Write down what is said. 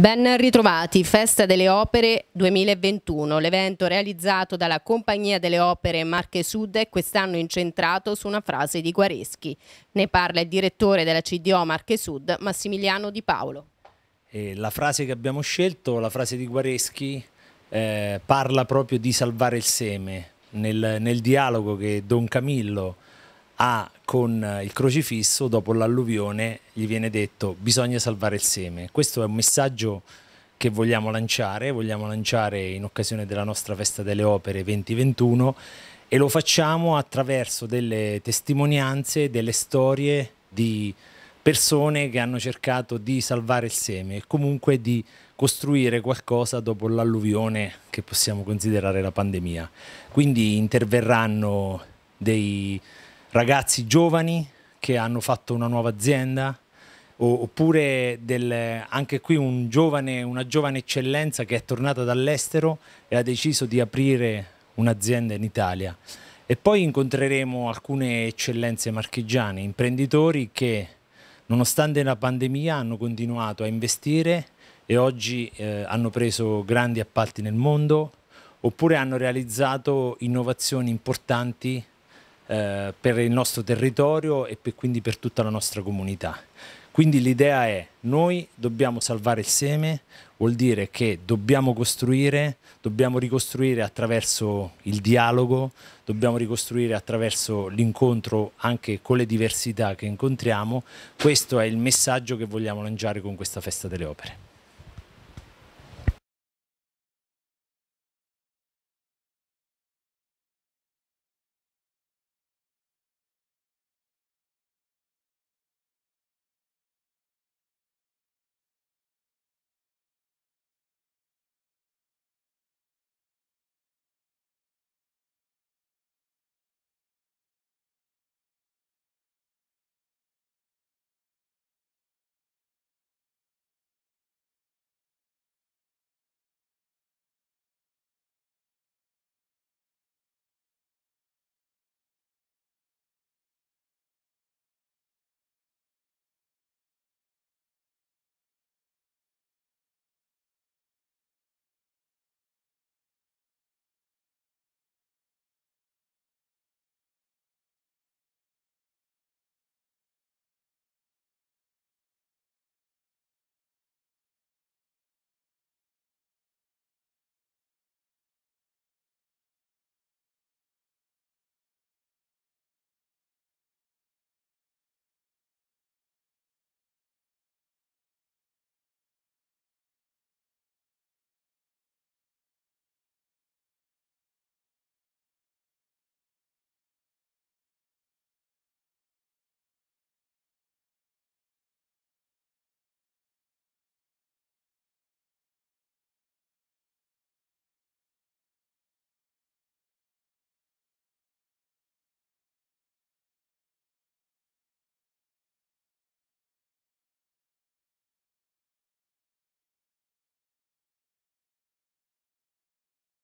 Ben ritrovati, Festa delle Opere 2021, l'evento realizzato dalla Compagnia delle Opere Marche Sud è quest'anno incentrato su una frase di Guareschi. Ne parla il direttore della CDO Marche Sud, Massimiliano Di Paolo. E la frase che abbiamo scelto, la frase di Guareschi, eh, parla proprio di salvare il seme. Nel, nel dialogo che Don Camillo ha con il crocifisso, dopo l'alluvione, gli viene detto bisogna salvare il seme. Questo è un messaggio che vogliamo lanciare, vogliamo lanciare in occasione della nostra Festa delle Opere 2021 e lo facciamo attraverso delle testimonianze, delle storie di persone che hanno cercato di salvare il seme e comunque di costruire qualcosa dopo l'alluvione che possiamo considerare la pandemia. Quindi interverranno dei ragazzi giovani che hanno fatto una nuova azienda, oppure del, anche qui un giovane, una giovane eccellenza che è tornata dall'estero e ha deciso di aprire un'azienda in Italia. E poi incontreremo alcune eccellenze marchigiane, imprenditori che nonostante la pandemia hanno continuato a investire e oggi eh, hanno preso grandi appalti nel mondo oppure hanno realizzato innovazioni importanti eh, per il nostro territorio e per, quindi per tutta la nostra comunità. Quindi l'idea è noi dobbiamo salvare il seme, vuol dire che dobbiamo costruire, dobbiamo ricostruire attraverso il dialogo, dobbiamo ricostruire attraverso l'incontro anche con le diversità che incontriamo. Questo è il messaggio che vogliamo lanciare con questa festa delle opere.